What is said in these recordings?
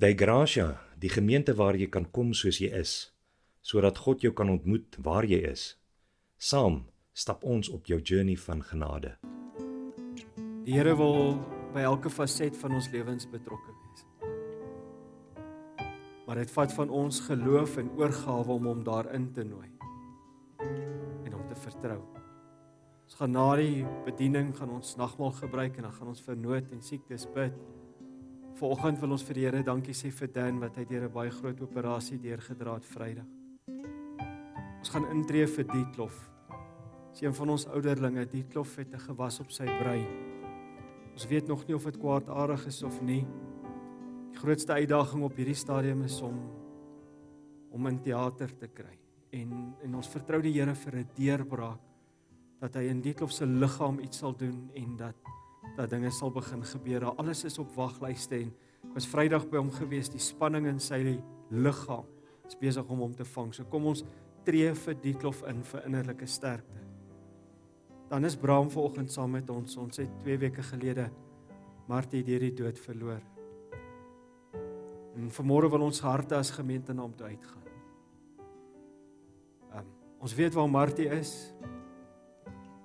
De Gracia, die gemeente waar jy kan kom soos jy is, sodat God jou kan ontmoet waar jy is. Saam stap ons op jou journey van genade. Die Here wil by elke faset van ons lewens betrokke wees. Maar dit vat van ons geloof en oorgawe om hom daarin te nooi en om te vertrou. Ons gaan na die bediening gaan ons nagmaal gebruik en dan gaan ons vir nood en siektes bid. Vanoggend wil ons vir die Here dankie sê vir Dan wat hy deur 'n baie groot operasie deurgedra het Vrydag. Ons gaan intree vir Dietlof. Sy een van ons ouderlinge, Dietlof het 'n gewas op sy brein. Ons weet nog nie of dit kwaadaardig is of nie. Die grootste uitdaging op hierdie stadium is om om in teater te kry. En en ons vertrou die Here vir 'n deurbraak dat hy in Dietlof se liggaam iets sal doen en dat dat dinge sal begin gebeur. Daar alles is op waglyste en ek was Vrydag by hom gewees. Die spanning in sy liggaam is besig om hom te vang. So kom ons tree vir die klop in vir innerlike sterkte. Dan is Bram vanoggend saam met ons. Ons het 2 weke gelede Martie deur die dood verloor. En vanmôre wil ons harte as gemeente na hom toe uitgaan. Um, ons weet waar Martie is.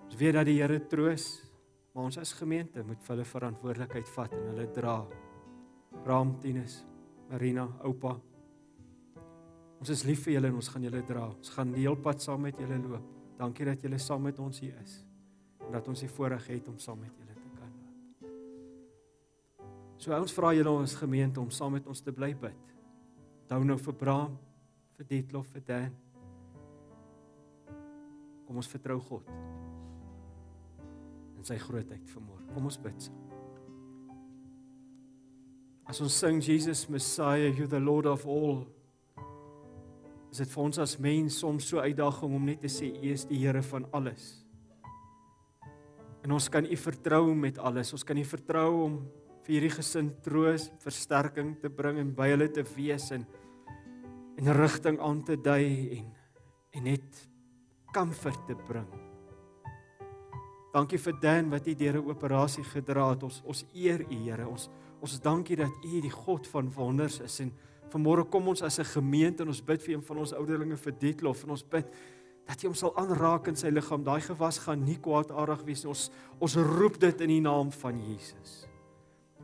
Ons weet dat die Here troos. Maar ons as gemeente moet vir hulle verantwoordelikheid vat en hulle dra. Raamtinus, Marina, oupa. Ons is lief vir julle en ons gaan julle dra. Ons gaan die hele pad saam met julle loop. Dankie dat julle saam met ons hier is en dat ons die voorreg het om saam met julle te kan loop. So ons vra julle ons gemeente om saam met ons te bly bid. Onthou nou vir Braam, vir Detlof, vir Dan. Kom ons vertrou God in sy grootheid vanmôre. Kom ons bid. As ons sing Jesus Messiah you the Lord of all. Is dit vir ons as mens soms so uitdaging om net te sê U is die Here van alles. En ons kan U vertrou met alles. Ons kan U vertrou om vir hierdie gesin troos, versterking te bring en by hulle te wees en en rigting aan te dui en en net comfort te bring. Dankie vir Dan wat u deur 'n operasie gedra het. Ons ons eer u, Here. Ons ons dankie dat u die God van wonders is en vanmôre kom ons as 'n gemeente en ons bid vir een van ons ouderlinge vir Dietlof en ons bid dat hy hom sal aanraak in sy liggaam. Daai gewas gaan nie kwaadaardig wees nie. Ons ons roep dit in die naam van Jesus.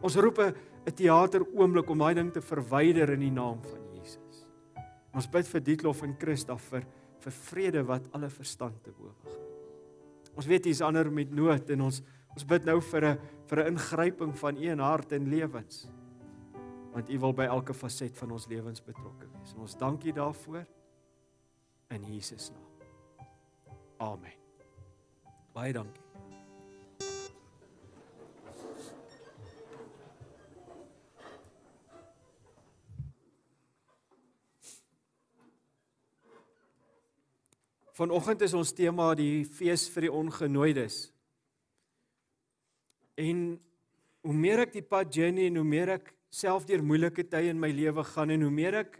Ons roep 'n teater oomblik om daai ding te verwyder in die naam van Jesus. Ons bid vir Dietlof en Christa vir vir vrede wat alle verstand te bowe gaan. Ons weet hier's ander met nood en ons ons bid nou vir 'n vir 'n ingryping van U in hart en lewens. Want U wil by elke faset van ons lewens betrokke wees. En ons dank U daarvoor in Jesus naam. Amen. Baie dankie. Vanoggend is ons tema die fees vir die ongenooides. En hoe meer ek die pad journey en hoe meer ek self deur moeilike tye in my lewe gaan en hoe meer ek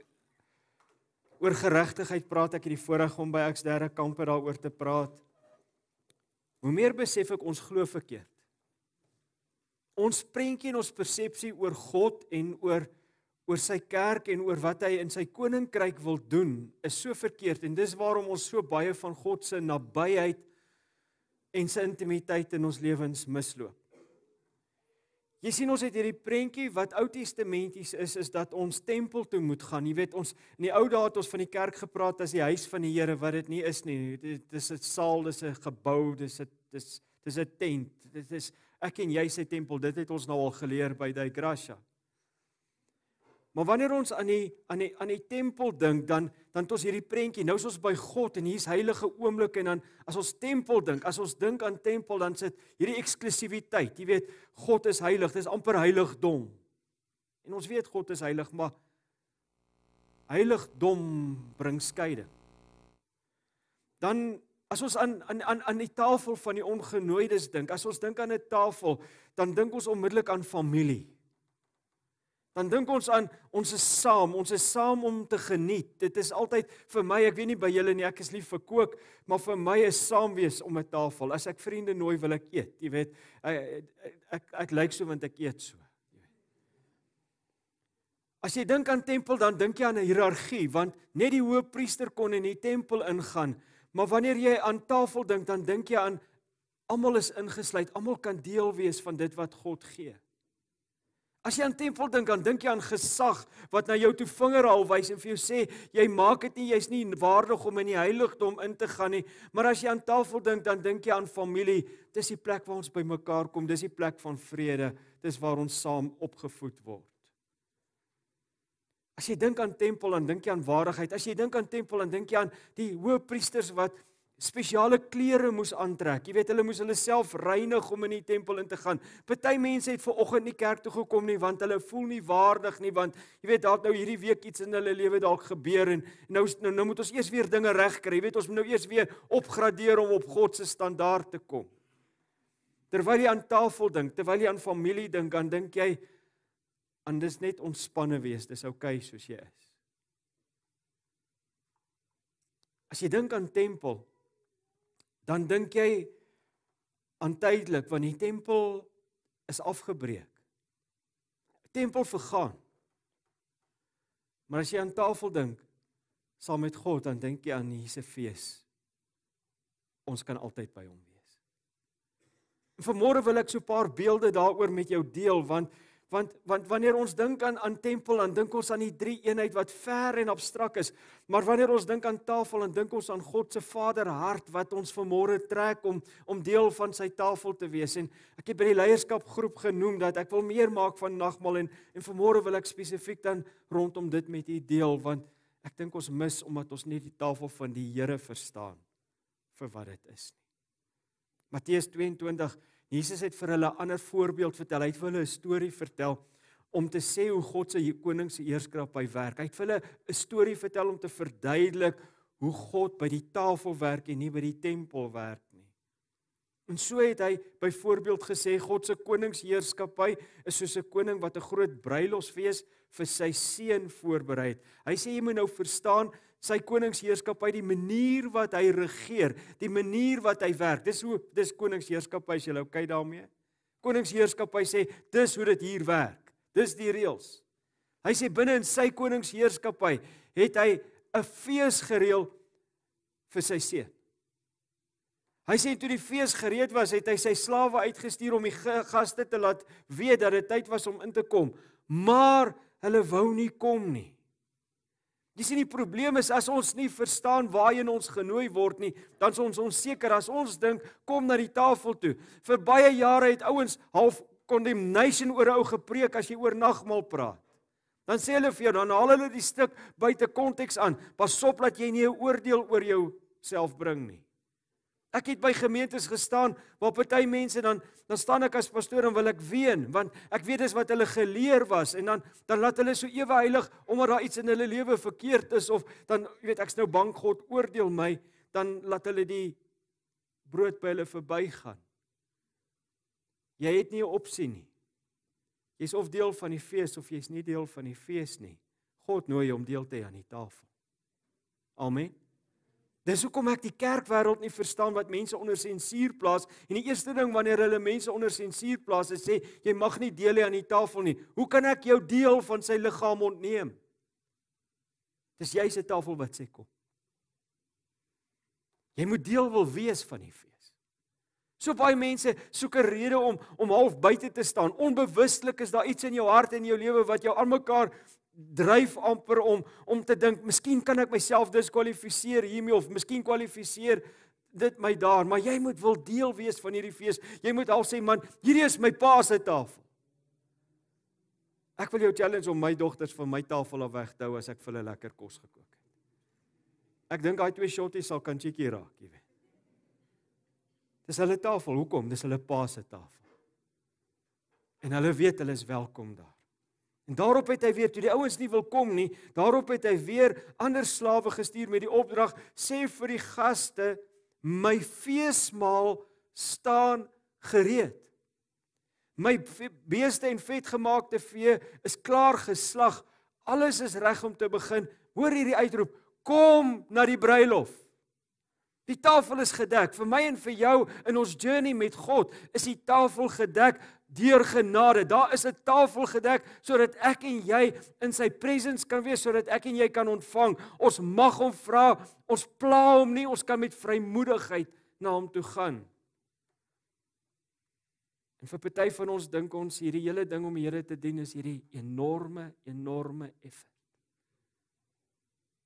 oor geregtigheid praat ek hierdie voorreg om by Xderre kampe daaroor te praat. Hoe meer besef ek ons glo verkeerd. Ons prentjie en ons persepsie oor God en oor oor sy kerk en oor wat hy in sy koninkryk wil doen is so verkeerd en dis waarom ons so baie van God se nabyheid en sy intimiteit in ons lewens misloop. Jy sien ons het hierdie prentjie wat Ou Testamenties is is dat ons tempel toe moet gaan. Jy weet ons in die ou dae het ons van die kerk gepraat as die huis van die Here wat dit nie is nie. Dit is 'n saal, dis 'n gebou, dis 'n dis dis 'n tent. Dit is ek en jy se tempel. Dit het ons nou al geleer by Daigrasha. Maar wanneer ons aan die aan die aan die tempel dink, dan dan het ons hierdie prentjie. Nou is ons by God en hier's heilige oomblik en dan as ons tempel dink, as ons dink aan tempel, dan sit hierdie eksklusiwiteit. Jy weet, God is heilig, dis amper heiligdom. En ons weet God is heilig, maar heiligdom bring skeiding. Dan As ons aan aan aan aan die tafel van die ongenooides dink, as ons dink aan 'n tafel, dan dink ons onmiddellik aan familie. Dan dink ons aan ons is saam, ons is saam om te geniet. Dit is altyd vir my, ek weet nie by julle nie, ek is lief vir kook, maar vir my is saam wees om 'n tafel. As ek vriende nooi, wil ek eet, jy weet. Ek ek, ek, ek lyk so want ek eet so. As jy dink aan tempel dan dink jy aan 'n hiërargie want net die hoofpriester kon in die tempel ingaan maar wanneer jy aan tafel dink dan dink jy aan almal is ingesluit almal kan deel wees van dit wat God gee. As jy aan tempel dink, dan dink jy aan gesag wat na jou toe vingerhaal wys en vir jou sê, jy maak dit nie, jy's nie waardig om in die heiligdom in te gaan nie. Maar as jy aan tafel dink, dan dink jy aan familie. Dis die plek waar ons bymekaar kom, dis die plek van vrede, dis waar ons saam opgevoed word. As jy dink aan tempel, dan dink jy aan waardigheid. As jy dink aan tempel, dan dink jy aan die hoëpriesters wat spesiale klere moes aantrek. Jy weet hulle moes hulle self reinig om in die tempel in te gaan. Party mense het ver oggend nie kerk toe gekom nie want hulle voel nie waardig nie want jy weet dalk nou hierdie week iets in hulle lewe dalk gebeur en nou nou nou moet ons eers weer dinge regkry. Jy weet ons moet nou eers weer opgradeer om op God se standaard te kom. Terwyl jy aan tafel dink, terwyl jy aan familie dink, dan dink jy aan dis net ontspanne wees. Dis oukei okay, soos jy is. As jy dink aan tempel dan dink jy aan tydelik want die tempel is afgebreek. Die tempel vergaan. Maar as jy aan tafel dink saam met God, dan dink jy aan Jesus fees. Ons kan altyd by hom wees. Vanmôre wil ek so 'n paar beelde daaroor met jou deel want want want wanneer ons dink aan aan tempel dan dink ons aan die drie eenheid wat ver en abstrakt is maar wanneer ons dink aan tafel dan dink ons aan God se Vaderhart wat ons vanmôre trek om om deel van sy tafel te wees en ek het by die leierskapgroep genoem dat ek wil meer maak van nagmaal en en vanmôre wil ek spesifiek dan rondom dit met u deel want ek dink ons mis omdat ons nie die tafel van die Here verstaan vir wat dit is nie Matteus 22 Jesus het vir hulle 'n ander voorbeeld vertel. Hy het vir hulle 'n storie vertel om te sê hoe God se konings heerskrap by werk. Hy het vir hulle 'n storie vertel om te verduidelik hoe God by die tafel werk en nie by die tempel werk nie. En so het hy byvoorbeeld gesê God se konings heerskappy is soos 'n koning wat 'n groot bruilofsfees vir sy seun voorberei het. Hy sê jy moet nou verstaan sy koningsheerskappy, die manier wat hy regeer, die manier wat hy werk. Dis hoe dis koningsheerskappy as jy okay daarmee. Koningsheerskappy sê dis hoe dit hier werk. Dis die reëls. Hy sê binne in sy koningsheerskappy het hy 'n fees gereël vir sy seun. Hy sê toe die fees gereed was, het hy sy slawe uitgestuur om die gaste te laat weet dat dit tyd was om in te kom, maar hulle wou nie kom nie. Dis nie die probleem is as ons nie verstaan waarheen ons genooi word nie, dan is ons onseker as ons dink kom na die tafel toe. Vir baie jare het ouens half condemnation oor ou gepreek as jy oor nagmaal praat. Dan sê hulle vir jou, dan haal hulle die stuk buite konteks aan. Pas op dat jy nie 'n oordeel oor jou self bring nie. Ek het by gemeentes gestaan waar party mense dan dan staan ek as pastoor en wil ek ween want ek weet dis wat hulle geleer was en dan dan laat hulle so ewe heilig omdat daar iets in hulle lewe verkeerd is of dan jy weet ek's nou bang God oordeel my dan laat hulle die brood by hulle verbygaan. Jy het nie 'n opsie nie. Jy's of deel van die fees of jy's nie deel van die fees nie. God nooi jou om deel te hê aan die tafel. Amen. Dis hoekom ek die kerkwêreld nie verstaan wat mense onder sensuur plaas en die eerste ding wanneer hulle mense onder sensuur plaas is sê jy mag nie deel hê aan die tafel nie. Hoe kan ek jou deel van sy liggaam ontneem? Dis jy se tafel wat sê kom. Jy moet deel wil wees van die fees. So baie mense soek 'n rede om om half buite te staan. Onbewustelik is daar iets in jou hart en in jou lewe wat jou aan mekaar dryf amper om om te dink miskien kan ek myself diskwalifiseer hiermee of miskien kwalifiseer dit my daar maar jy moet wil deel wees van hierdie fees jy moet al sê man hierdie is my pa se tafel ek wil jou challenge om my dogters van my tafel af weg te hou as ek vir hulle lekker kos gekook het ek dink daai twee shotties sal kan cheekie raak jy weet dis hulle tafel hoekom dis hulle pa se tafel en hulle weet hulle is welkom daar En daarop het hy weer toe die ouens nie wil kom nie, daarop het hy weer ander slawe gestuur met die opdrag: "Sê vir die gaste, my feesmaal staan gereed. My beeste en vetgemaakte vee is klaar geslag. Alles is reg om te begin." Hoor hierdie uitroep: "Kom na die bruilof." Die tafel is gedek. Vir my en vir jou in ons journey met God is die tafel gedek deur genade. Daar is 'n tafel gedek sodat ek en jy in sy presence kan wees sodat ek en jy kan ontvang. Ons mag hom vra, ons pla hom nie, ons kan met vrymoedigheid na hom toe gaan. En vir party van ons dink ons hierdie hele ding om die Here te dien is hierdie enorme enorme effort.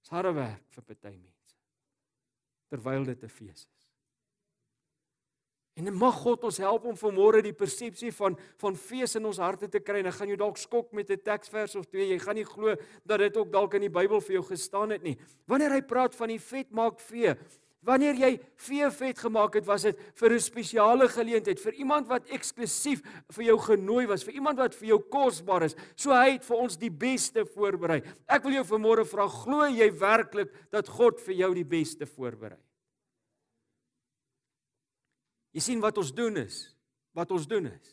Dis harde werk vir party mense. Terwyl dit 'n fees is. En mag God ons help om vanmôre die persepsie van van fees in ons harte te kry. Dan gaan jy dalk skok met 'n teksvers of twee. Jy gaan nie glo dat dit ook dalk in die Bybel vir jou gestaan het nie. Wanneer hy praat van die vet maak vee, wanneer jy vee vet gemaak het, was dit vir 'n spesiale geleentheid, vir iemand wat eksklusief vir jou genooi was, vir iemand wat vir jou kosbaar is. So hy het vir ons die beste voorberei. Ek wil jou vanmôre vra, glo jy werklik dat God vir jou die beste voorberei? Jy sien wat ons doen is, wat ons doen is.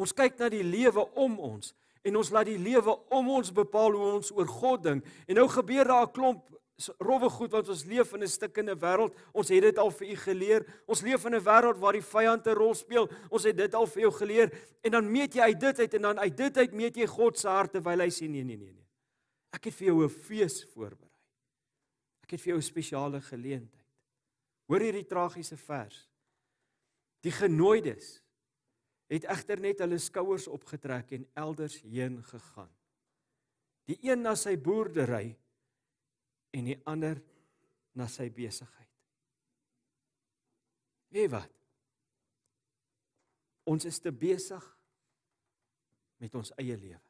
Ons kyk na die lewe om ons en ons laat die lewe om ons bepaal hoe ons oor God dink. En nou gebeur daar 'n klomp rowwe goed want ons leef in 'n stikkende wêreld. Ons het dit al vir u geleer. Ons leef in 'n wêreld waar die vyand 'n rol speel. Ons het dit al vir jou geleer en dan meet jy uit dit uit en dan uit dit uit meet jy God se hart terwyl hy sê nee nee nee nee. Ek het vir jou 'n fees voorberei. Ek het vir jou 'n spesiale geleentheid. Hoor hierdie tragiese vers. Die genooides het egter net hulle skouers opgetrek en elders heen gegaan. Die een na sy boerdery en die ander na sy besigheid. Wie wat? Ons is te besig met ons eie lewe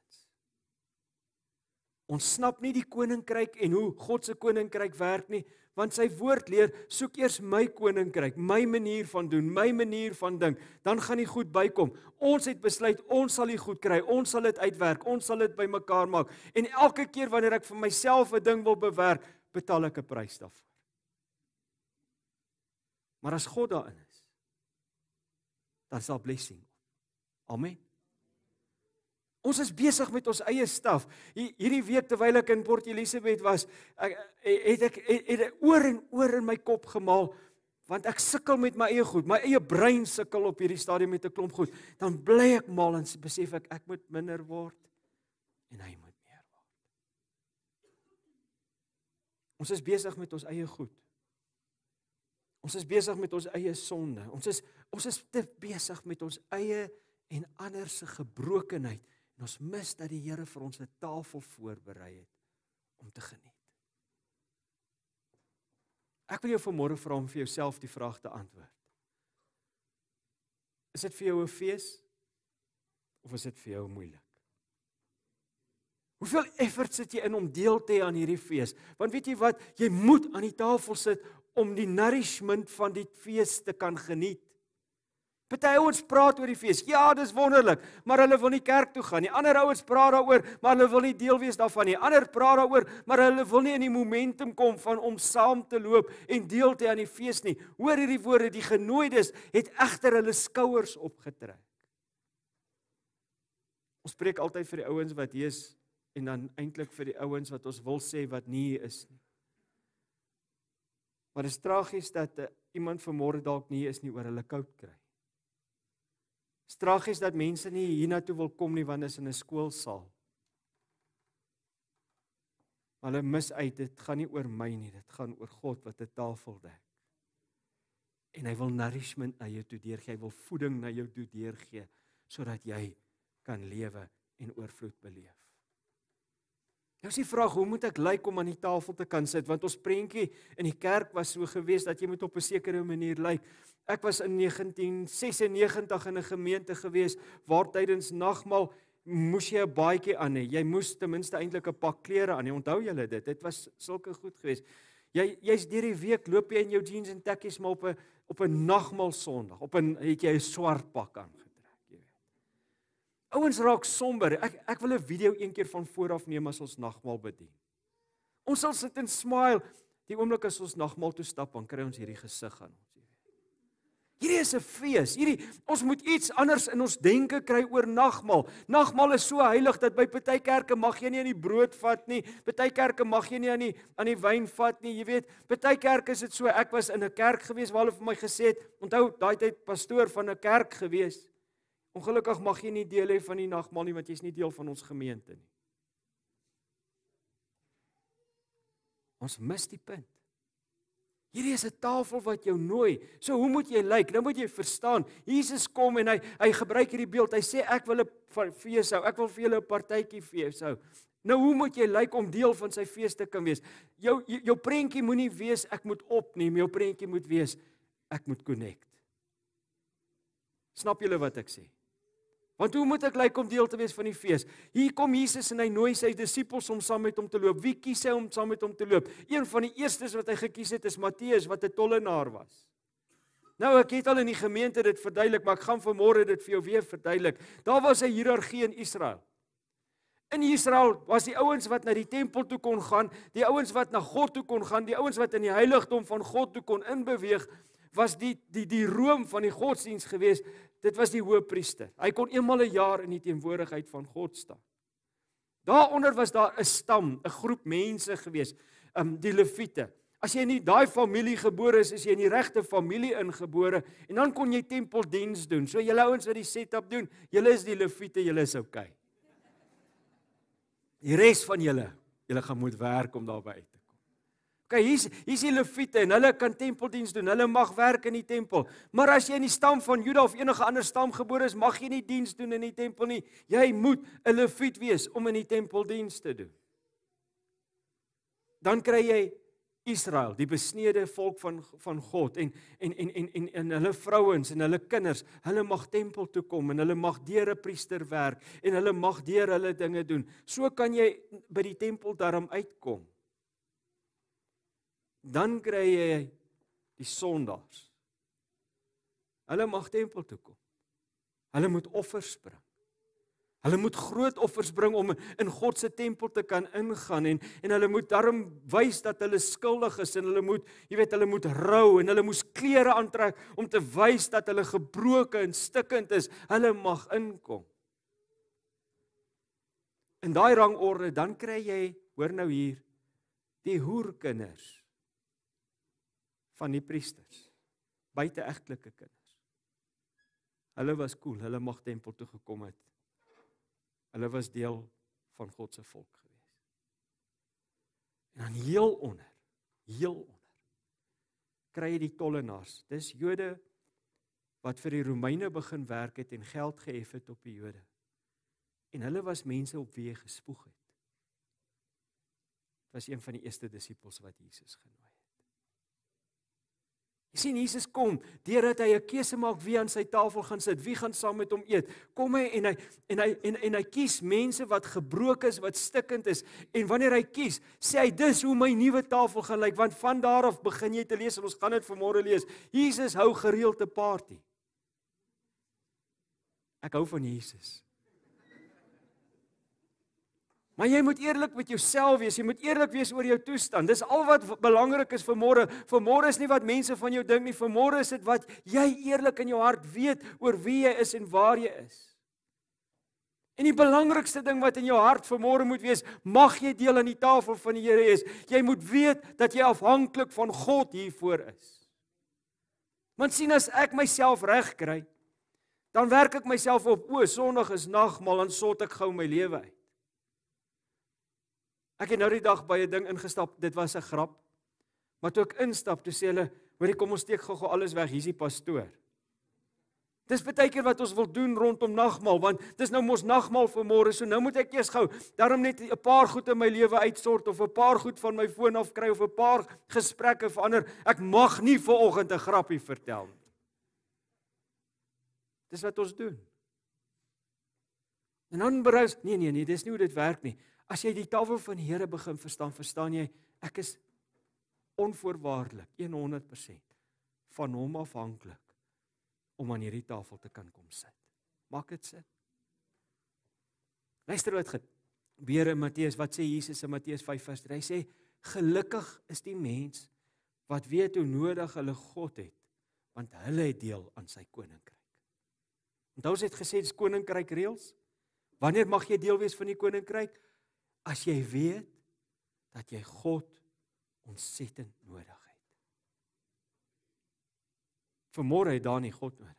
ontsnap nie die koninkryk en hoe God se koninkryk werk nie, want sy woord leer soek eers my koninkryk, my manier van doen, my manier van dink, dan gaan die goed bykom. Ons het besluit ons sal die goed kry, ons sal dit uitwerk, ons sal dit bymekaar maak. En elke keer wanneer ek vir myself 'n ding wil bewerk, betaal ek 'n prys daarvoor. Maar as God daarin is, dan sal blessing. Amen. Ons is besig met ons eie staf. Hierdie week terwyl ek in Port Elizabeth was, ek, eh, het ek het, het oor en oor in my kop gemaal want ek sukkel met my eie goed. My eie brein sukkel op hierdie stadium met 'n klomp goed. Dan bly ek mal en besef ek ek moet minder word en hy moet meer word. Ons is besig met ons eie goed. Ons is besig met ons eie sonde. Ons is ons is te besig met ons eie en ander se gebrokenheid En ons mis dat die Here vir ons 'n tafel voorberei het om te geniet. Ek wil jou vanmôre vra om vir jouself die vraag te antwoord. Is dit vir jou 'n fees of is dit vir jou moeilik? Hoeveel effort sit jy in om deel te hê aan hierdie fees? Want weet jy wat, jy moet aan die tafel sit om die nourishment van die fees te kan geniet. Party ouens praat oor die fees. Ja, dis wonderlik, maar hulle wil nie kerk toe gaan nie. Ander ouens praat daaroor, maar hulle wil nie deel wees daarvan nie. Ander praat daaroor, maar hulle wil nie in die momentum kom van om saam te loop en deel te aan die fees nie. Hoor hierdie woorde, die genooides het egter hulle skouers opgetrek. Ons spreek altyd vir die ouens wat hier is en dan eintlik vir die ouens wat ons wil sê wat nie hier is nie. Maar dit is tragies dat eh, iemand vermoor dalk nie is nie oor hulle koud kry. Tragies dat mense nie hiernatoe wil kom nie wanneer is in 'n skoolsaal. Hulle mis uit, dit gaan nie oor my nie, dit gaan oor God wat 'n tafel dek. En hy wil nourishment aan jou toe deurgee, hy wil voeding na jou toe deurgee sodat jy kan lewe en oorvloed beleef. Nou is die vraag, hoe moet ek lyk like om aan die tafel te kan sit? Want ons prentjie in die kerk was so gewees dat jy moet op 'n sekere manier lyk. Like. Ek was in 1996 in 'n gemeente gewees waar tydens nagmaal moes jy 'n baadjie aan hê. Jy moes ten minste eintlik 'n pak klere aan hê. Onthou julle dit? Dit was sulke goed gewees. Jy jy's deur die week loop jy in jou jeans en tekkies maar op 'n op 'n nagmaal Sondag. Op 'n het jy 'n swart pak aan. Gewees. Ouens raak somber. Ek ek wil 'n video een keer van voor af neem as ons nagmaal bedien. Ons sal sit en smile die oomblik as ons nagmaal toe stap, dan kry ons hierdie gesig aan ons. Hierdie is 'n fees. Hierdie ons moet iets anders in ons denke kry oor nagmaal. Nagmaal is so heilig dat by party kerke mag jy nie aan die brood vat nie. Party kerke mag jy nie aan die aan die wyn vat nie. Jy weet, party kerke is dit so. Ek was in 'n kerk gewees waar hulle vir my gesê het, onthou daai tyd pastoor van 'n kerk gewees. Ongelukkig mag jy nie deel hê van die nagmaal nie want jy's nie deel van ons gemeente nie. Ons mis die punt. Hierdie is 'n tafel wat jou nooi. So hoe moet jy lyk? Nou moet jy verstaan. Jesus kom en hy hy gebruik hierdie beeld. Hy sê ek wil 'n fees hou. Ek wil vir julle 'n partytjie fees hou. Nou hoe moet jy lyk om deel van sy fees te kan wees? Jou jou prentjie moenie wees ek moet opneem. Jou prentjie moet wees ek moet connect. Snap julle wat ek sê? Want hoe moet ek lyk like om deel te wees van die fees? Hier kom Jesus en hy nooi sy disippels om saam met hom te loop. Wie kies hy om saam met hom te loop? Een van die eerstes wat hy gekies het is Matteus wat 'n tollenaar was. Nou ek het al in die gemeente dit verduidelik, maar ek gaan vanmôre dit vir jou weer verduidelik. Daar was 'n hiërargie in Israel. In Israel was die ouens wat na die tempel toe kon gaan, die ouens wat na God toe kon gaan, die ouens wat in die heiligdom van God toe kon inbeweeg, was die die die roem van die godsdiens geweest dit was die hoofpriester. Hy kon eenmal 'n een jaar in die teenwoordigheid van God staan. Daaronder was daar 'n stam, 'n groep mense gewees, um, die Lewiete. As jy nie daai familie gebore is, is jy in die regte familie ingebore en dan kon jy tempeldiens doen. So julle ouens wat die setup doen, julle is die Lewiete, julle is oukei. Okay. Die res van julle, julle gaan moet werk om daarby uit Okay, hier's hier's die Lewiete en hulle kan tempeldiens doen. Hulle mag werk in die tempel. Maar as jy in die stam van Juda of enige ander stam gebore is, mag jy nie diens doen in die tempel nie. Jy moet 'n Lewiet wees om in die tempel diens te doen. Dan kry jy Israel, die besneede volk van van God en en en en en, en hulle vrouens en hulle kinders, hulle mag tempel toe kom en hulle mag deur 'n priester werk en hulle mag deur hulle dinge doen. So kan jy by die tempel daarom uitkom dan kry jy die sondaars. Hulle mag tempel toe kom. Hulle moet offers bring. Hulle moet groot offers bring om in God se tempel te kan ingaan en en hulle moet daarom wys dat hulle skuldig is en hulle moet, jy weet, hulle moet rou en hulle moes klere aantrek om te wys dat hulle gebroken en stikkend is. Hulle mag inkom. In daai rangorde dan kry jy, hoor nou hier, die hoerkinders van die priesters buiteegtelike kinders. Hulle was cool, hulle mag tempel toe gekom het. Hulle was deel van God se volk gewees. En dan heel onder, heel onder kry jy die tollenaars. Dis Jode wat vir die Romeine begin werk het en geld gehef het op die Jode. En hulle was mense op wie hy gespoeg het. Dit was een van die eerste disippels wat Jesus genoem het Jy sien Jesus kom deurdat hy 'n keuse maak wie aan sy tafel gaan sit, wie gaan saam met hom eet. Kom hy en hy en hy en en hy kies mense wat gebroken is, wat stikkend is en wanneer hy kies, sê hy dis hoe my nuwe tafel gaan lyk want van daar af begin jy te lees en ons gaan dit vanmôre lees. Jesus hou gereelde party. Ek hou van Jesus. Maar jy moet eerlik met jouself wees. Jy moet eerlik wees oor jou toestand. Dis al wat belangrik is vir môre. Vir môre is nie wat mense van jou dink nie. Vir môre is dit wat jy eerlik in jou hart weet oor wie jy is en waar jy is. En die belangrikste ding wat in jou hart vir môre moet wees, mag jy deel aan die tafel van die Here is. Jy moet weet dat jy afhanklik van God hiervoor is. Want sien as ek myself regkry, dan werk ek myself op. O, sonderdag is nagmaal, dan sort ek gou my lewe uit. Ek het nou die dag by 'n ding ingestap, dit was 'n grap. Maar toe ek instap, toe sê hulle, "Hoerie, kom ons steek gou-gou alles weg, hier's die pastoor." Dis baie keer wat ons wil doen rondom nagmaal, want dis nou mos nagmaal vir môre, so nou moet ek eers gou daarom net 'n paar goed in my lewe uitsort of 'n paar goed van my foon af kry of 'n paar gesprekke verander. Ek mag nie ver oggend 'n grappie vertel nie. Dis wat ons doen. En dan berou, nee nee nee, dis nie hoe dit werk nie. As jy die tafel van die Here begin verstaan, verstaan jy ek is onvoorwaardelik 100% van hom afhanklik om aan hierdie tafel te kan kom sit. Maak dit sin? Luister wat gebeur in Matteus, wat sê Jesus in Matteus 5:3? Hy sê gelukkig is die mens wat weet hoe nodig hulle God het want hulle het deel aan sy koninkryk. Onthou ons het gesê dis koninkryk reëls. Wanneer mag jy deel wees van die koninkryk? as jy weet dat jy God ontsettend nodig het. Vermoor hy daar nie God nodig.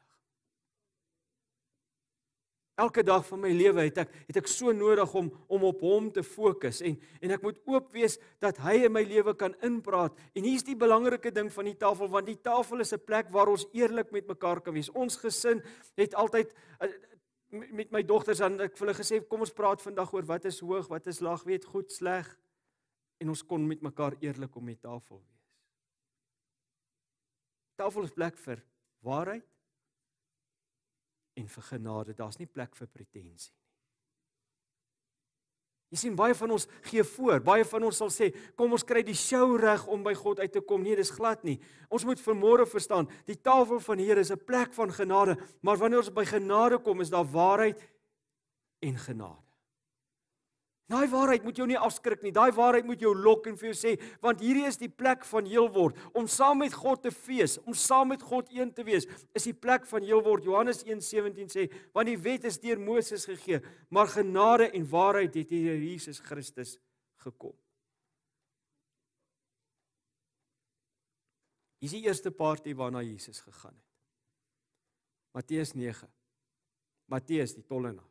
Elke dag van my lewe het ek het ek so nodig om om op hom te fokus en en ek moet oop wees dat hy in my lewe kan inpraat. En hier's die belangrike ding van die tafel want die tafel is 'n plek waar ons eerlik met mekaar kan wees. Ons gesin het altyd eh, met my dogters dan ek vir hulle gesê kom ons praat vandag oor wat is hoog, wat is laag, weet goed, sleg en ons kon met mekaar eerlik om die tafel wees. Tafel is plek vir waarheid en vir genade. Daar's nie plek vir pretensie. Jy sien baie van ons gee voor. Baie van ons sal sê, kom ons kry die show reg om by God uit te kom. Nee, dis glad nie. Ons moet vermoere verstaan, die tafel van die Here is 'n plek van genade, maar wanneer ons by genade kom, is daar waarheid en genade. Daai waarheid moet jou nie afskrik nie. Daai waarheid moet jou lok en vir jou sê, want hierdie is die plek van heelword. Om saam met God te fees, om saam met God een te wees, is die plek van heelword. Johannes 1:17 sê, want die wet is deur Moses gegee, maar genade en waarheid het deur Jesus Christus gekom. Dis die eerste partytjie waarna Jesus gegaan het. Matteus 9. Matteus die tollenaar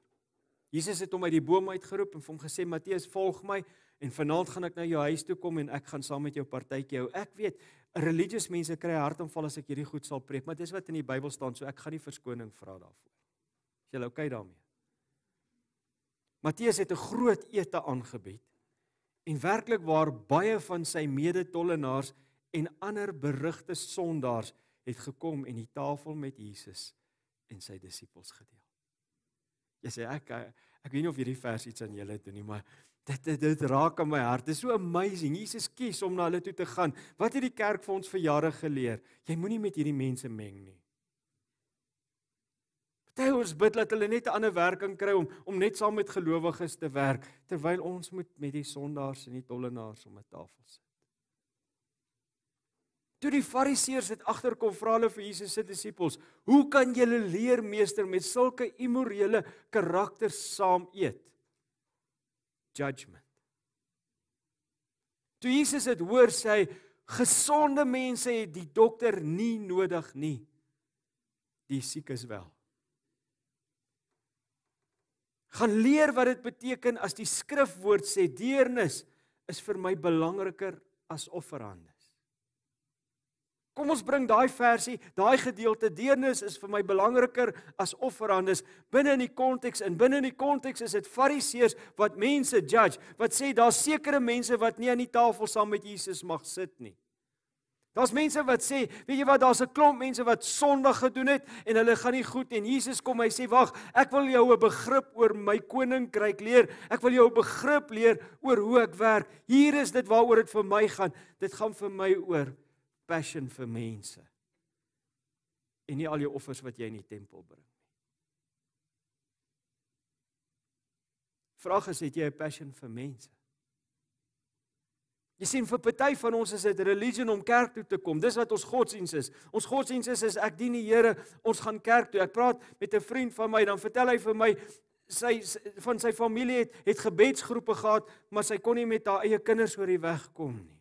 Jesus het hom uit die boom uitgeroep en vir hom gesê Matteus volg my en vanaand gaan ek na jou huis toe kom en ek gaan saam met jou partytjie hou. Ek weet religious mense kry hartaanval as ek hierdie goed sal preek, maar dis wat in die Bybel staan, so ek gaan nie verskoning vra daarvoor. Is jy okay daarmee? Matteus het 'n groot ete aangebied en werklik waar baie van sy medetollenaars en ander berugte sondaars het gekom en die tafel met Jesus en sy disippels gedeel. Jy sê ek eh, ek weet nie of hierdie vers iets aan julle doen nie, maar dit dit, dit raak aan my hart. Dit is so amazing. Jesus kies om na hulle toe te gaan. Wat het die kerk vir ons vir jare geleer? Jy moenie met hierdie mense meng nie. Party ons bid dat hulle net 'n ander werking kry om om net saam met gelowiges te werk terwyl ons moet met die sondaars en die tollenaars om 'n tafel sit. Toe die Fariseërs het agterkom vra hulle vir Jesus se disippels: "Hoe kan julle leermeester met sulke immorele karakters saam eet?" Judgment. Toe Jesus dit hoor, sê hy: "Gesonde mense het die dokter nie nodig nie. Die siekes wel." Gaan leer wat dit beteken as die skrifwoord sê: "Deernis is vir my belangriker as offerande." Kom ons bring daai versie, daai gedeelte deernis is vir my belangriker as offerandes binne in die konteks en binne in die konteks is dit fariseërs wat mense judge, wat sê daar's sekere mense wat nie aan die tafel saam met Jesus mag sit nie. Daar's mense wat sê, weet jy wat, daar's 'n klomp mense wat sondig gedoen het en hulle gaan nie goed en Jesus kom hy sê, "Wag, ek wil jou 'n begrip oor my koninkryk leer. Ek wil jou 'n begrip leer oor hoe ek werk. Hier is dit waaroor dit vir my gaan. Dit gaan vir my oor compassion vir mense en nie al jou offers wat jy in die tempel bring nie. Vraag is het jy 'n passion vir mense? Jy sien vir party van ons is dit religion om kerk toe te kom. Dis wat ons godsdiens is. Ons godsdiens is, is ek dien die Here, ons gaan kerk toe. Ek praat met 'n vriend van my, dan vertel hy vir my sy van sy familie het het gebedsgroepe gehad, maar sy kon nie met haar eie kinders oor die weg kom nie.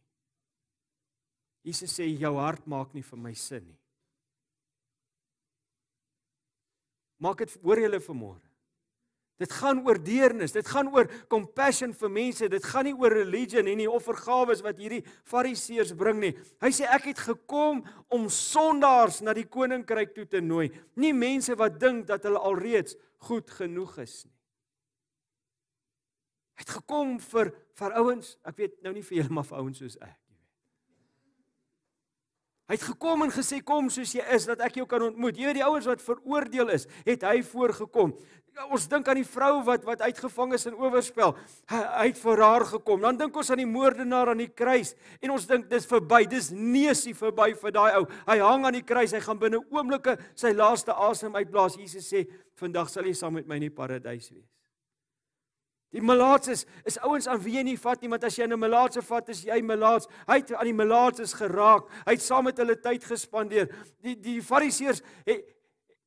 Jesus sê jou hart maak nie vir my sin nie. Maak dit hoor julle vanmôre. Dit gaan oor deernis, dit gaan oor compassion vir mense, dit gaan nie oor religion en nie offergawe wat hierdie fariseërs bring nie. Hy sê ek het gekom om sondaars na die koninkryk toe te nooi, nie mense wat dink dat hulle alreeds goed genoeg is nie. Hy het gekom vir vir ouens, ek weet nou nie vir julle maar vir ouens soos ek. Hy het gekom en gesê kom soos jy is dat ek jou kan ontmoet. Jy weet die ouens wat veroordeel is, het hy voorgekom. Ja, ons dink aan die vrou wat wat uitgevang is in oorspel. Hy, hy het vir haar gekom. Dan dink ons aan die moordenaar aan die kruis en ons dink dis verby. Dis neusie verby vir daai ou. Hy hang aan die kruis. Hy gaan binne oomblikke sy laaste asem uitblaas. Jesus sê, "Vandag sal jy saam met my in die paradys wees." Die melaatses is ouens aan wie jy nie vat nie, want as jy 'n melaatse vat, is jy melaats. Hy het aan die melaatses geraak. Hy het saam met hulle tyd gespandeer. Die die fariseërs het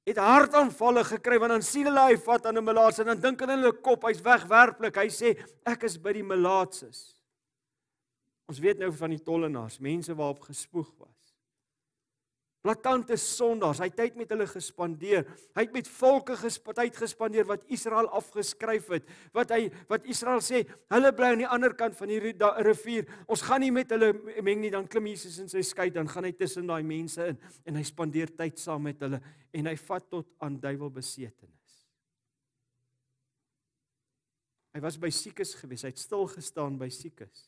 het hartaanvalle gekry want dan sien hulle hy vat aan 'n melaatse en dan dink hulle in hulle kop hy's wegwerplik. Hy sê ek is by die melaatses. Ons weet nou van die tollenaars, mense waarop gespoeg word. Blakante sondaars, hy het tyd met hulle gespandeer. Hy het met volke gesp tyd gespandeer wat Israel afgeskryf het. Wat hy wat Israel sê, hulle bly aan die ander kant van hierdie rivier. Ons gaan nie met hulle meng nie, dan klim Jesus in sy skei, dan gaan hy tussen daai mense in en hy spandeer tyd saam met hulle en hy vat tot aan duiwelbesetenis. Hy was by siekes gewees. Hy het stil gestaan by siekes.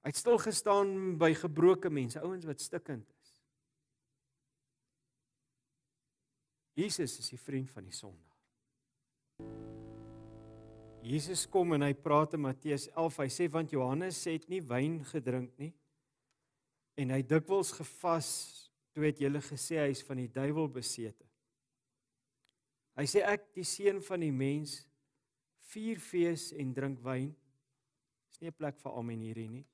Hy het stil gestaan by gebroke mense, ouens wat stikkend is. Jesus is die vriend van die sondaar. Jesus kom en hy praat in Matteus 11. Hy sê want Johannes het nie wyn gedrink nie en hy dikwels gevas toe het hulle gesê hy is van die duiwel besete. Hy sê ek die seun van die mens vier fees en drink wyn. Dis nie 'n plek vir almien hierdie nie. nie.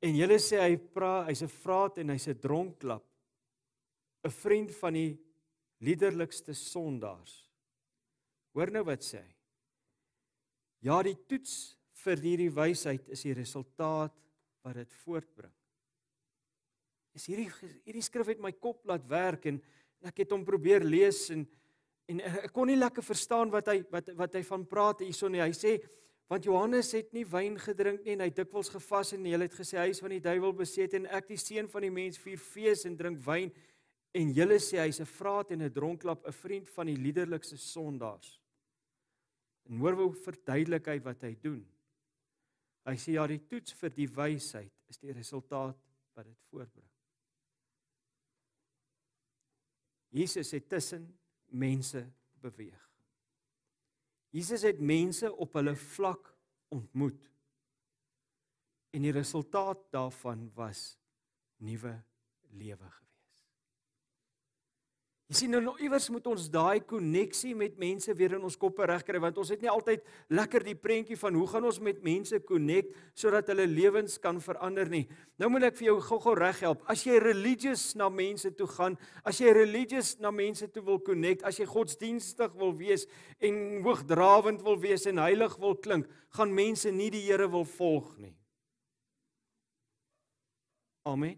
En hulle sê hy praat, hy's 'n vraat en hy's 'n dronkklap. 'n Vriend van die liderlikste sondaars. Hoor nou wat sê hy. Ja, die toets vir hierdie wysheid is die resultaat wat dit voortbring. Is hierdie hierdie skrif het my kop laat werk en ek het hom probeer lees en en ek kon nie lekker verstaan wat hy wat wat hy van praat hierson nie. Hy sê want Johannes het nie wyn gedrink nie en hy het dikwels gevas en hy het gesê hy is van die duiwel beset en ek die seun van die mens vier fees en drink wyn en julle sê hy's 'n vraat en 'n dronklap 'n vriend van die liderlikste sondaars. En hoor hoe verduidelik hy wat hy doen. Hy sê ja die toets vir die wysheid is die resultaat wat dit voorbring. Jesus het tussen mense beweeg. Jesus het mense op hulle vlak ontmoet. En die resultaat daarvan was nuwe lewe. Gevind. Jy sien nou, nou iewers moet ons daai koneksie met mense weer in ons koppe regkry want ons het nie altyd lekker die prentjie van hoe gaan ons met mense konek sodat hulle lewens kan verander nie. Nou moet ek vir jou gou-gou reghelp. As jy religious na mense toe gaan, as jy religious na mense toe wil konek, as jy godsdienstig wil wees en hoogdrawend wil wees en heilig wil klink, gaan mense nie die Here wil volg nie. Amen.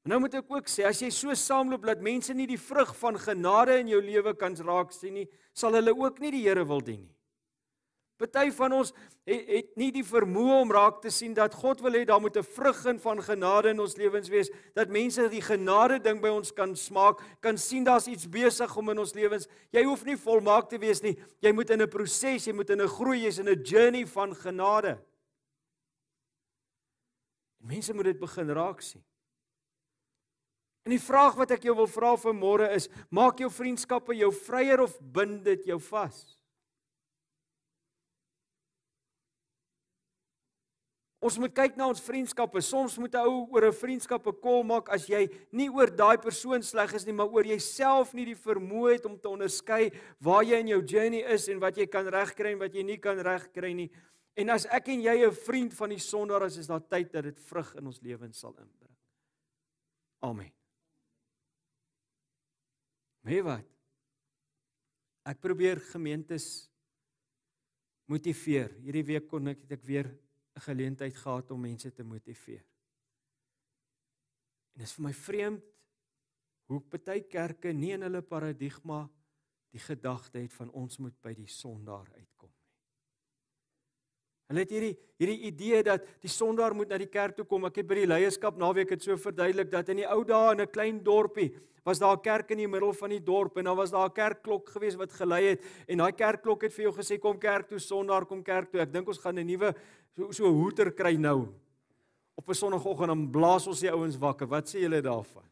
Maar nou moet ek ook sê as jy so saamloop dat mense nie die vrug van genade in jou lewe kan raak sien nie, sal hulle ook nie die Here wil dien nie. Party van ons het, het nie die vermoë om raak te sien dat God wil hê daar moet 'n vrug in van genade in ons lewens wees, dat mense die genade ding by ons kan smaak, kan sien daar's iets besig om in ons lewens. Jy hoef nie volmaak te wees nie. Jy moet in 'n proses, jy moet in 'n groei, jy's in 'n journey van genade. En mense moet dit begin raak sien. En die vraag wat ek jou wil vra vir môre is: maak jou vriendskappe jou vryer of bind dit jou vas? Ons moet kyk na ons vriendskappe. Soms moet 'n ou oor 'n vriendskap 'n kol maak as jy nie oor daai persoon sleg is nie, maar oor jouself nie die vermoë het om te onderskei waar jy in jou journey is en wat jy kan regkry en wat jy nie kan regkry nie. En as ek en jy 'n vriend van die sondaar is, is daar tyd dat dit vrug in ons lewens sal inbring. Amen. Weet wat? Ek probeer gemeentes motiveer. Hierdie week kon ek het ek weer 'n geleentheid gehad om mense te motiveer. En dit is vir my vreemd hoe party kerke nie in hulle paradigma die gedagte het van ons moet by die sondaar uit Hulle het hierdie hierdie idee dat die sondaar moet na die kerk toe kom. Ek het by die leierskap naweek dit so verduidelik dat in die ou dae in 'n klein dorpie was daar 'n kerk in die middel van die dorp en dan was daar 'n kerkklok geweest wat gelei het en daai kerkklok het vir jou gesê kom kerk toe sondaar kom kerk toe. Ek dink ons gaan 'n nuwe so so hoeter kry nou. Op 'n sonoggend dan blaas ons die ouens wakker. Wat sê julle daarvan?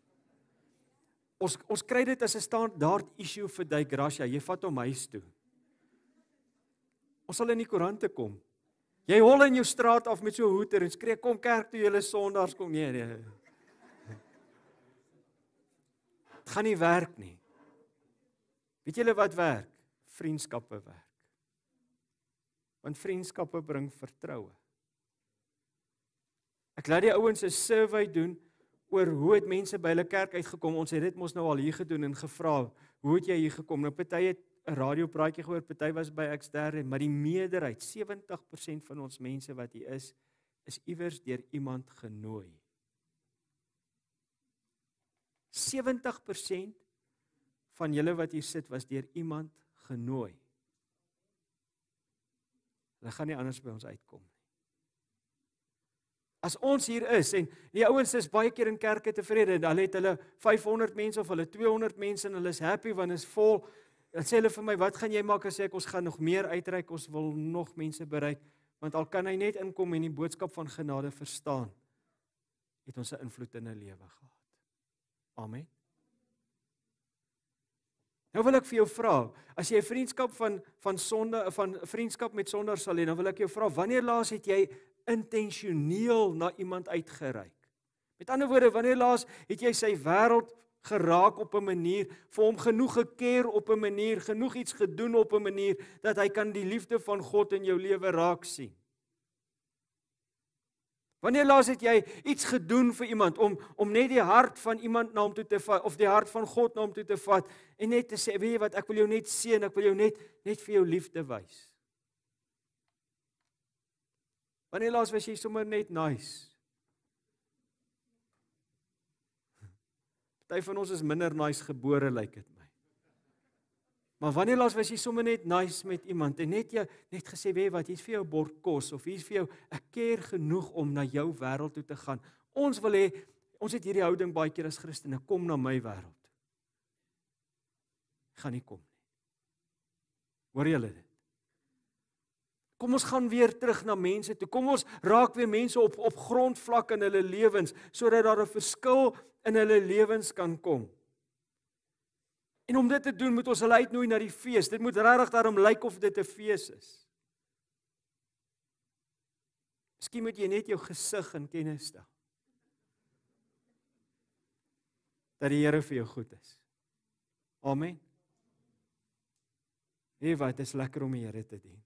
Ons ons kry dit as 'n standaard issue vir Dyk Rasha. Jy vat hom huis toe. Ons sal in die koerante kom. Jy hol in jou straat af met so hoeter en skree kom kerk toe julle sondaars kom nee nee. Dit gaan nie werk nie. Weet julle wat werk? Vriendskappe werk. Want vriendskappe bring vertroue. Ek laat die ouens 'n survey doen oor hoe het mense by hulle kerk uitgekom? Ons het dit mos nou al hier gedoen en gevra, hoe het jy hier gekom? Nou party het 'n radiopraatjie gehoor, party was by eksterne, maar die meerderheid, 70% van ons mense wat hier is, is iewers deur iemand genooi. 70% van julle wat hier sit was deur iemand genooi. Hulle gaan nie anders by ons uitkom nie. As ons hier is en die ouens is baie keer in kerke tevrede en dan het hulle 500 mense of hulle 200 mense en hulle is happy want dit is vol. Dan sê hulle vir my, "Wat gaan jy maak as ek ons gaan nog meer uitreik? Ons wil nog mense bereik, want al kan hy net inkom en die boodskap van genade verstaan, het ons 'n invloed in 'n lewe gehad." Amen. Nou wil ek vir jou vra, as jy 'n vriendskap van van sonde van vriendskap met sonder sal hê, dan wil ek jou vra, wanneer laas het jy intentioneel na iemand uitgereik? Met ander woorde, wanneer laas het jy sy wêreld geraak op 'n manier, vir hom genoeg geker op 'n manier, genoeg iets gedoen op 'n manier dat hy kan die liefde van God in jou lewe raak sien. Wanneer laas het jy iets gedoen vir iemand om om net die hart van iemand na hom toe te vat of die hart van God na hom toe te vat en net te sê weet jy wat ek wil jou net seën ek wil jou net net vir jou liefde wys. Wanneer laas was jy sommer net nice? Party van ons is minder nice gebore lyk dit my. Maar wanneer laas was jy sommer net nice met iemand en net jy net gesê weet wat hier's vir jou bord kos of hier's vir jou 'n keer genoeg om na jou wêreld toe te gaan. Ons wil hê ons het hierdie houding baie keer as Christene kom na my wêreld. gaan nie kom nie. Hoor jy dit? Kom ons gaan weer terug na mense toe. Kom ons raak weer mense op op grondvlak in hulle lewens sodat daar 'n verskil in hulle lewens kan kom. En om dit te doen, moet ons hulle uitnooi na die fees. Dit moet regtig daarom lyk of dit 'n fees is. Miskien moet jy net jou gesig in kennis stel. Dat die Here vir jou goed is. Amen. Hey, wat is lekker om die Here te dien.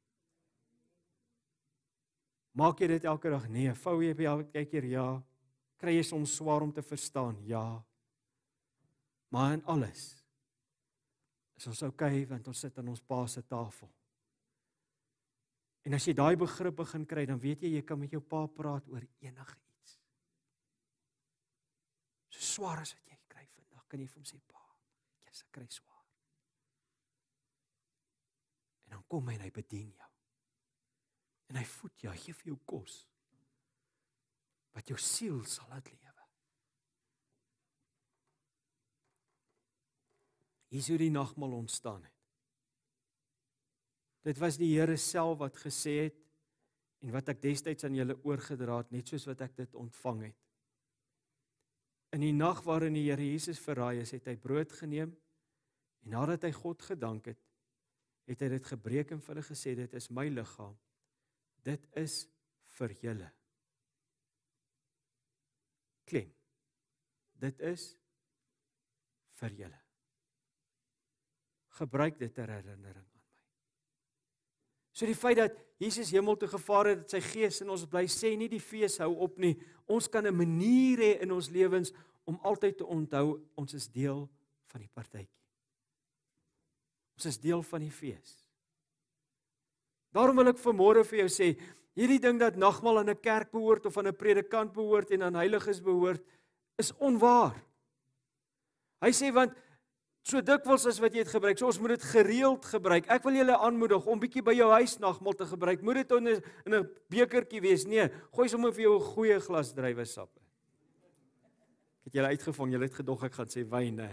Maak jy dit elke dag? Nee, vou jy by elke keer ja. Kry jy soms swaar om te verstaan? Ja. Maar in alles is ons oukei okay, want ons sit aan ons pa se tafel. En as jy daai begrip begin kry, dan weet jy jy kan met jou pa praat oor enigiets. So swaar as wat jy kry vandag, kan jy vir hom sê pa, jy's ek kry swaar. En dan kom hy en hy bedien jou en hy voed jou, gee vir jou kos wat jou siel sal laat lewe. Hier sou die nagmaal ontstaan het. Dit was die Here self wat gesê het en wat ek destyds aan julle oorgedra het net soos wat ek dit ontvang het. In die nag waarin die Here Jesus verraai is, het hy brood geneem en nadat hy God gedank het, het hy dit gebreek en vir hulle gesê dit is my liggaam dit is vir julle klem dit is vir julle gebruik dit ter herinnering aan my so die feit dat Jesus hemel toe gevaar het dat sy gees in ons bly sê nie die fees hou op nie ons kan 'n manier hê in ons lewens om altyd te onthou ons is deel van die partytjie ons is deel van die fees Daarom wil ek vanmôre vir jou sê, hierdie ding dat nagmaal aan 'n kerk behoort of aan 'n predikant behoort en aan heiliges behoort, is onwaar. Hy sê want so dikwels as wat jy dit gebruik, so ons moet dit gereeld gebruik. Ek wil julle aanmoedig om bietjie by jou huis nagmaal te gebruik. Moet dit in 'n in 'n bekertjie wees. Nee, gooi sommer vir jou 'n goeie glas drywe sap. Ek het julle uitgevang. Julle het gedog ek gaan sê wyn.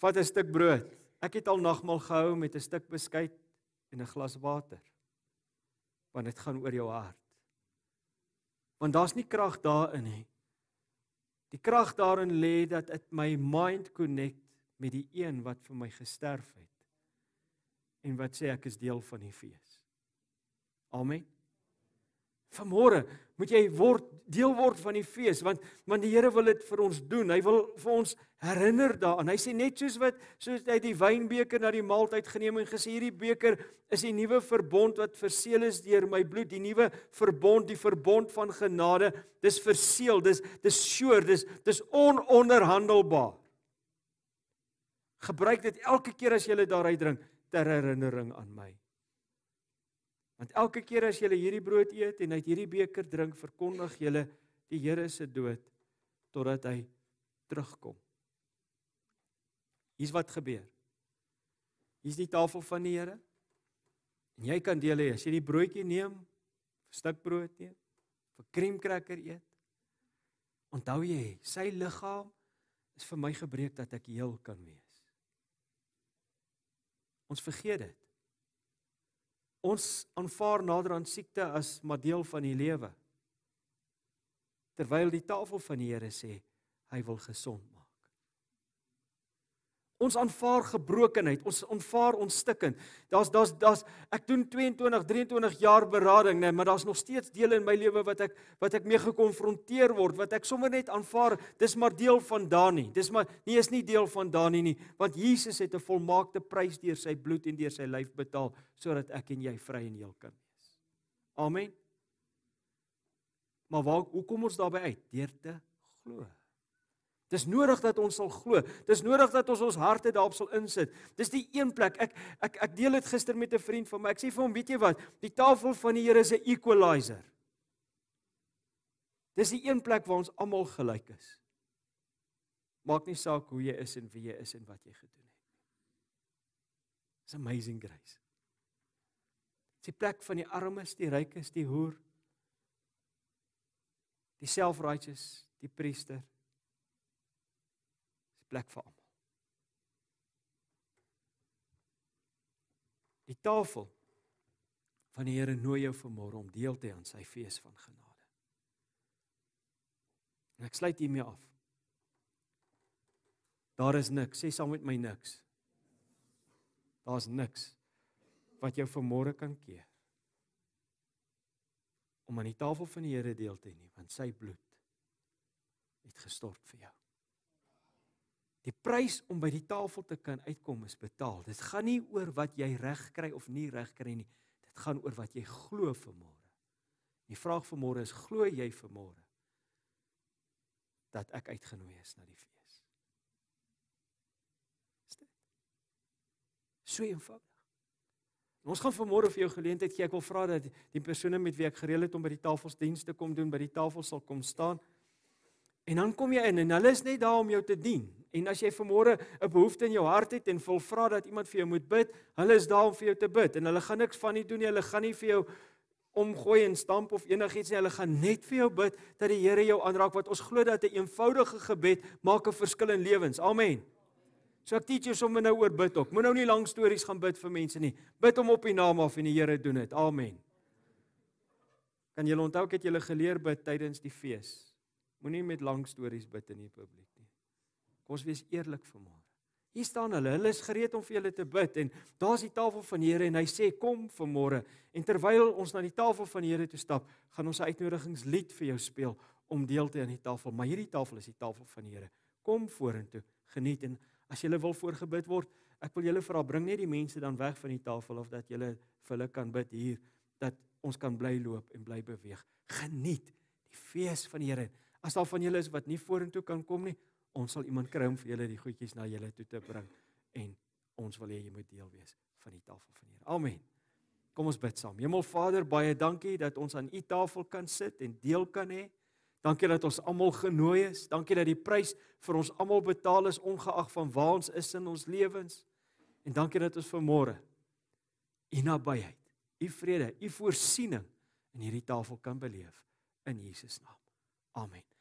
Vat 'n stuk brood ek het al nagmaal gehou met 'n stuk beskuit en 'n glas water. Want dit gaan oor jou hart. Want daar's nie krag daarin nie. Die krag daarin lê dat dit my mind connect met die een wat vir my gesterf het en wat sê ek is deel van die fees. Amen. Vanmôre moet jy word deel word van die fees want want die Here wil dit vir ons doen. Hy wil vir ons herinner daaraan. Hy sê net soos wat soos hy die wynbeker na die maaltyd geneem en gesê hierdie beker is die nuwe verbond wat verseël is deur my bloed, die nuwe verbond, die verbond van genade. Dis verseël, dis dis seker, dis dis ononderhandelbaar. Gebruik dit elke keer as jy dit daaruit drink ter herinnering aan my. Want elke keer as jy hierdie brood eet en uit hierdie beker drink, verkondig jy die Here se dood totdat hy terugkom. Hier's wat gebeur. Hier's die tafel van die Here. En jy kan deel hê as jy die broodjie neem, 'n stuk brood neem, 'n kreemkrakker eet. Onthou jy, sy liggaam is vir my gebreek dat ek heel kan wees. Ons vergeet dit. Ons aanvaar nader aan siekte as maar deel van die lewe. Terwyl die tafel van die Here sê hy wil gesond maak. Ons aanvaar gebrokenheid, ons aanvaar ons stikken. Daar's daar's daar's ek doen 22, 23 jaar berading, nê, nee, maar daar's nog steeds dele in my lewe wat ek wat ek mee gekonfronteer word, wat ek sommer net aanvaar, dis maar deel van Dani. Dis maar nee, is nie deel van Dani nie, want Jesus het 'n volmaakte prys deur sy bloed en deur sy lyf betaal sodat ek en jy vry en heel kan wees. Amen. Maar waar hoe kom ons daarby uit? Deur te glo. Dis nodig dat ons sal glo. Dis nodig dat ons ons harte daarop sal insit. Dis die een plek. Ek ek ek deel dit gister met 'n vriend van my. Ek sê vir hom, weet jy wat? Die tafel van die Here is 'n equalizer. Dis die een plek waar ons almal gelyk is. Maak nie saak hoe jy is en wie jy is en wat jy gedoen het. It's amazing grace. Die plek van die armes, die rykes, die hoer, die selfrighteous, die priester, plek vir almal. Die tafel van die Here nooi jou vanmôre om deel te aan sy fees van genade. En ek sluit hiermee af. Daar is niks, sê saam met my niks. Daar's niks wat jou vanmôre kan keer om aan die tafel van die Here deel te neem want sy bloed het gestort vir jou. Die prys om by die tafel te kan uitkom is betaal. Dit gaan nie oor wat jy reg kry of nie reg kry nie. Dit gaan oor wat jy glo vir môre. Die vraag vir môre is glo jy vir môre dat ek uitgenooi is na die fees. Is dit? So eenvoudig. En ons gaan vir môre vir jou geleentheid gee. Ek wil vra dat die persone met wie ek gereël het om by die tafelsdienste kom doen, by die tafel sal kom staan. En dan kom jy in en hulle is net daar om jou te dien. En as jy vanmôre 'n behoefte in jou hart het en wil vra dat iemand vir jou moet bid, hulle is daar om vir jou te bid en hulle gaan niks van nie doen nie. Hulle gaan nie vir jou omgooi en stamp of enigiets nie. Hulle gaan net vir jou bid dat die Here jou aanraak want ons glo dat 'n eenvoudige gebed maak 'n verskil in lewens. Amen. So ek teach jou sommer nou oor bid ook. Moet nou nie lang stories gaan bid vir mense nie. Bid hom op die naam af en die Here doen dit. Amen. Kan jy onthou ek het julle geleer bid tydens die fees? Moenie met lang stories bid in die publiek nie. Kom ons wees eerlik vanmôre. Hier staan hulle, hulle is gereed om vir julle te bid en daar's die tafel van die Here en hy sê kom vanmôre. En terwyl ons na die tafel van die Here toe stap, gaan ons 'n uitnodigingslied vir jou speel om deel te aan die tafel, maar hierdie tafel is die tafel van die Here. Kom vorentoe, geniet en as jy wil voorgebid word, ek wil julle vra bring net die mense dan weg van die tafel of dat julle vir hulle kan bid hier dat ons kan bly loop en bly beweeg. Geniet die fees van die Here. As daar van julle is wat nie vorentoe kan kom nie, ons sal iemand kry om vir julle die goedjies na julle toe te bring en ons wil hê jy moet deel wees van die tafel van die Here. Amen. Kom ons bid saam. Hemelvader, baie dankie dat ons aan u tafel kan sit en deel kan hê. Dankie dat ons almal genooi is. Dankie dat die prys vir ons almal betaal is ongeag van waar ons is in ons lewens. En dankie dat ons vanmôre u nabyheid, u vrede, u voorsiening in hierdie tafel kan beleef in Jesus naam. Amen.